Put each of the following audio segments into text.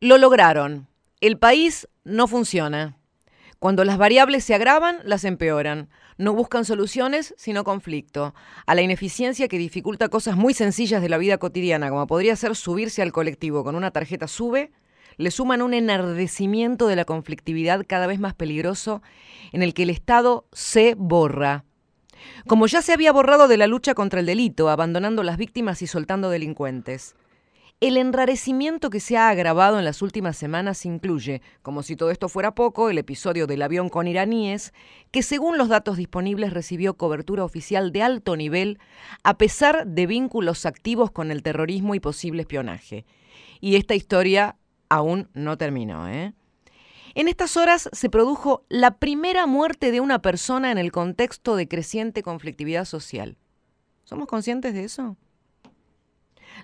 Lo lograron. El país no funciona. Cuando las variables se agravan, las empeoran. No buscan soluciones, sino conflicto. A la ineficiencia que dificulta cosas muy sencillas de la vida cotidiana, como podría ser subirse al colectivo con una tarjeta sube, le suman un enardecimiento de la conflictividad cada vez más peligroso en el que el Estado se borra. Como ya se había borrado de la lucha contra el delito, abandonando las víctimas y soltando delincuentes. El enrarecimiento que se ha agravado en las últimas semanas incluye, como si todo esto fuera poco, el episodio del avión con iraníes, que según los datos disponibles recibió cobertura oficial de alto nivel, a pesar de vínculos activos con el terrorismo y posible espionaje. Y esta historia aún no terminó, ¿eh? En estas horas se produjo la primera muerte de una persona en el contexto de creciente conflictividad social. ¿Somos conscientes de eso?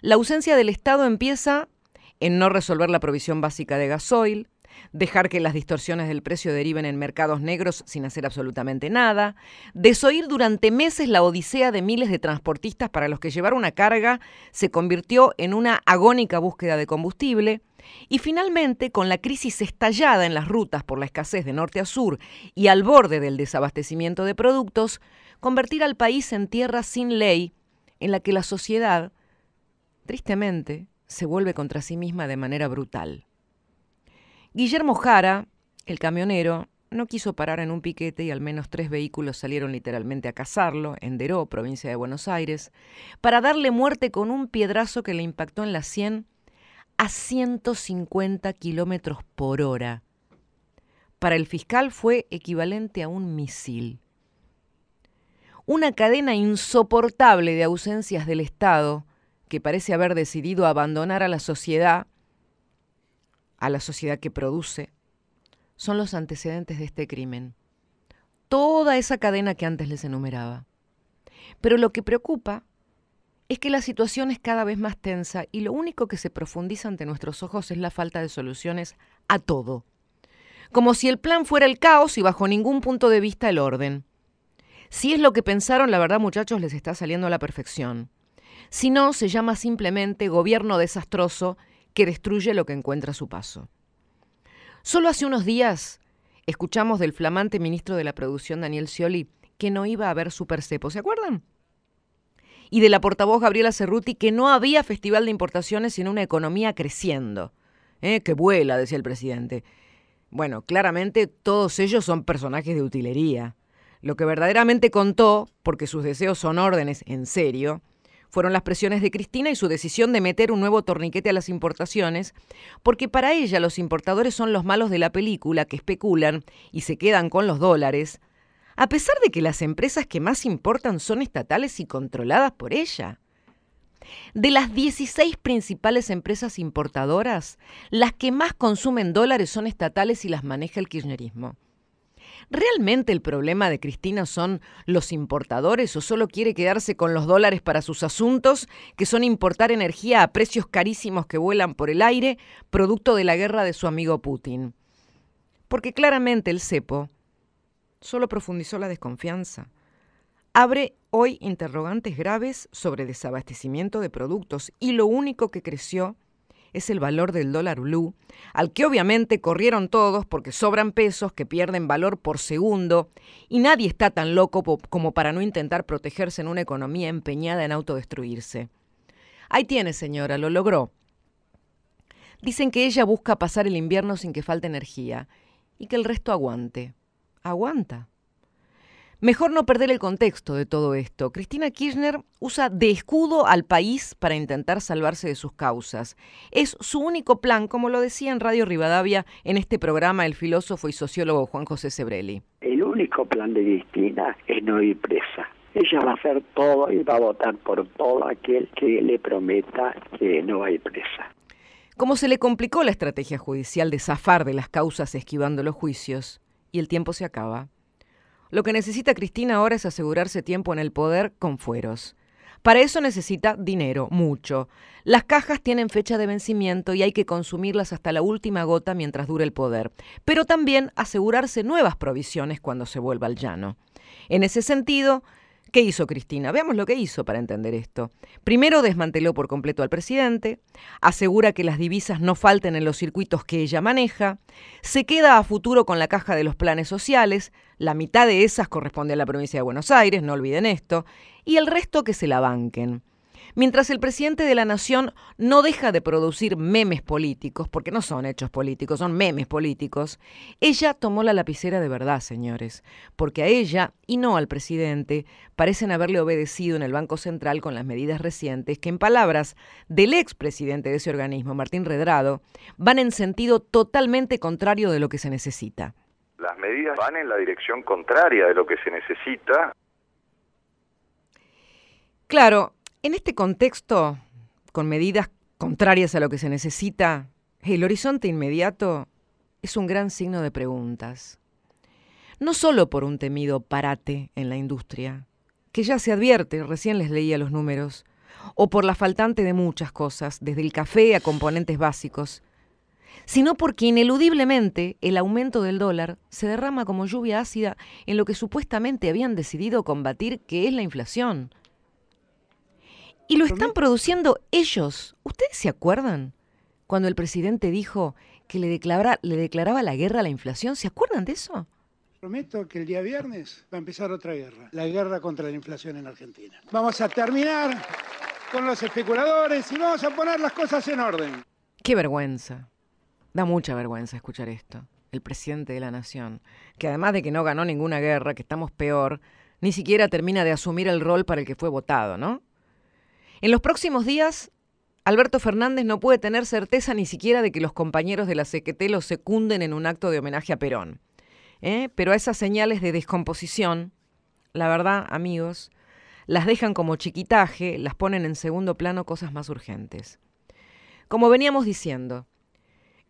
La ausencia del Estado empieza en no resolver la provisión básica de gasoil, dejar que las distorsiones del precio deriven en mercados negros sin hacer absolutamente nada, desoír durante meses la odisea de miles de transportistas para los que llevar una carga se convirtió en una agónica búsqueda de combustible, y finalmente, con la crisis estallada en las rutas por la escasez de norte a sur y al borde del desabastecimiento de productos, convertir al país en tierra sin ley, en la que la sociedad tristemente, se vuelve contra sí misma de manera brutal. Guillermo Jara, el camionero, no quiso parar en un piquete y al menos tres vehículos salieron literalmente a cazarlo, en Deró, provincia de Buenos Aires, para darle muerte con un piedrazo que le impactó en la 100 a 150 kilómetros por hora. Para el fiscal fue equivalente a un misil. Una cadena insoportable de ausencias del Estado que parece haber decidido abandonar a la sociedad, a la sociedad que produce, son los antecedentes de este crimen. Toda esa cadena que antes les enumeraba. Pero lo que preocupa es que la situación es cada vez más tensa y lo único que se profundiza ante nuestros ojos es la falta de soluciones a todo. Como si el plan fuera el caos y bajo ningún punto de vista el orden. Si es lo que pensaron, la verdad muchachos les está saliendo a la perfección. Si no, se llama simplemente gobierno desastroso que destruye lo que encuentra a su paso. Solo hace unos días escuchamos del flamante ministro de la Producción, Daniel Scioli, que no iba a haber Supercepo, ¿se acuerdan? Y de la portavoz Gabriela Cerruti que no había festival de importaciones sino una economía creciendo. ¿Eh? Que vuela, decía el presidente. Bueno, claramente todos ellos son personajes de utilería. Lo que verdaderamente contó, porque sus deseos son órdenes en serio, fueron las presiones de Cristina y su decisión de meter un nuevo torniquete a las importaciones, porque para ella los importadores son los malos de la película que especulan y se quedan con los dólares, a pesar de que las empresas que más importan son estatales y controladas por ella. De las 16 principales empresas importadoras, las que más consumen dólares son estatales y las maneja el kirchnerismo. ¿Realmente el problema de Cristina son los importadores o solo quiere quedarse con los dólares para sus asuntos, que son importar energía a precios carísimos que vuelan por el aire, producto de la guerra de su amigo Putin? Porque claramente el cepo solo profundizó la desconfianza. Abre hoy interrogantes graves sobre desabastecimiento de productos y lo único que creció es el valor del dólar blue, al que obviamente corrieron todos porque sobran pesos que pierden valor por segundo y nadie está tan loco como para no intentar protegerse en una economía empeñada en autodestruirse. Ahí tiene, señora, lo logró. Dicen que ella busca pasar el invierno sin que falte energía y que el resto aguante. Aguanta. Mejor no perder el contexto de todo esto. Cristina Kirchner usa de escudo al país para intentar salvarse de sus causas. Es su único plan, como lo decía en Radio Rivadavia en este programa el filósofo y sociólogo Juan José Sebrelli. El único plan de Cristina es no ir presa. Ella va a hacer todo y va a votar por todo aquel que le prometa que no va a ir presa. Como se le complicó la estrategia judicial de zafar de las causas esquivando los juicios? Y el tiempo se acaba. Lo que necesita Cristina ahora es asegurarse tiempo en el poder con fueros. Para eso necesita dinero, mucho. Las cajas tienen fecha de vencimiento y hay que consumirlas hasta la última gota mientras dure el poder, pero también asegurarse nuevas provisiones cuando se vuelva al llano. En ese sentido, ¿Qué hizo Cristina? Veamos lo que hizo para entender esto. Primero desmanteló por completo al presidente, asegura que las divisas no falten en los circuitos que ella maneja, se queda a futuro con la caja de los planes sociales, la mitad de esas corresponde a la provincia de Buenos Aires, no olviden esto, y el resto que se la banquen. Mientras el presidente de la nación no deja de producir memes políticos, porque no son hechos políticos, son memes políticos, ella tomó la lapicera de verdad, señores, porque a ella y no al presidente parecen haberle obedecido en el Banco Central con las medidas recientes que, en palabras del expresidente de ese organismo, Martín Redrado, van en sentido totalmente contrario de lo que se necesita. Las medidas van en la dirección contraria de lo que se necesita. Claro, en este contexto, con medidas contrarias a lo que se necesita, el horizonte inmediato es un gran signo de preguntas. No solo por un temido parate en la industria, que ya se advierte, recién les leía los números, o por la faltante de muchas cosas, desde el café a componentes básicos, sino porque ineludiblemente el aumento del dólar se derrama como lluvia ácida en lo que supuestamente habían decidido combatir, que es la inflación. Y lo están produciendo ellos. ¿Ustedes se acuerdan cuando el presidente dijo que le, declaraba la guerra a la inflación? ¿Se acuerdan de eso? Prometo que el día viernes va a empezar otra guerra, la guerra contra la inflación en Argentina. Vamos a terminar con los especuladores y vamos a poner las cosas en orden. Qué vergüenza. Da mucha vergüenza escuchar esto. El presidente de la nación, que además de que no ganó ninguna guerra, que estamos peor, ni siquiera termina de asumir el rol para el que fue votado, ¿no? En los próximos días, Alberto Fernández no puede tener certeza ni siquiera de que los compañeros de la CQT lo secunden en un acto de homenaje a Perón. ¿Eh? Pero esas señales de descomposición, la verdad, amigos, las dejan como chiquitaje, las ponen en segundo plano cosas más urgentes. Como veníamos diciendo,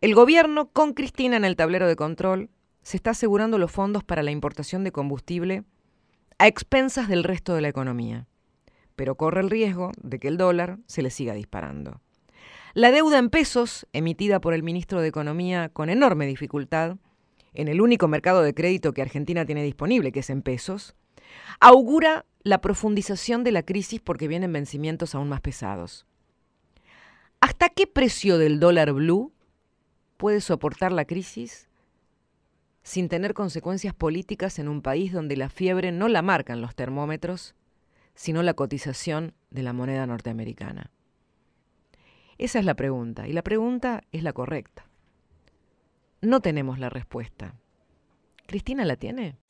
el gobierno, con Cristina en el tablero de control, se está asegurando los fondos para la importación de combustible a expensas del resto de la economía pero corre el riesgo de que el dólar se le siga disparando. La deuda en pesos, emitida por el ministro de Economía con enorme dificultad, en el único mercado de crédito que Argentina tiene disponible, que es en pesos, augura la profundización de la crisis porque vienen vencimientos aún más pesados. ¿Hasta qué precio del dólar blue puede soportar la crisis sin tener consecuencias políticas en un país donde la fiebre no la marcan los termómetros sino la cotización de la moneda norteamericana? Esa es la pregunta, y la pregunta es la correcta. No tenemos la respuesta. ¿Cristina la tiene?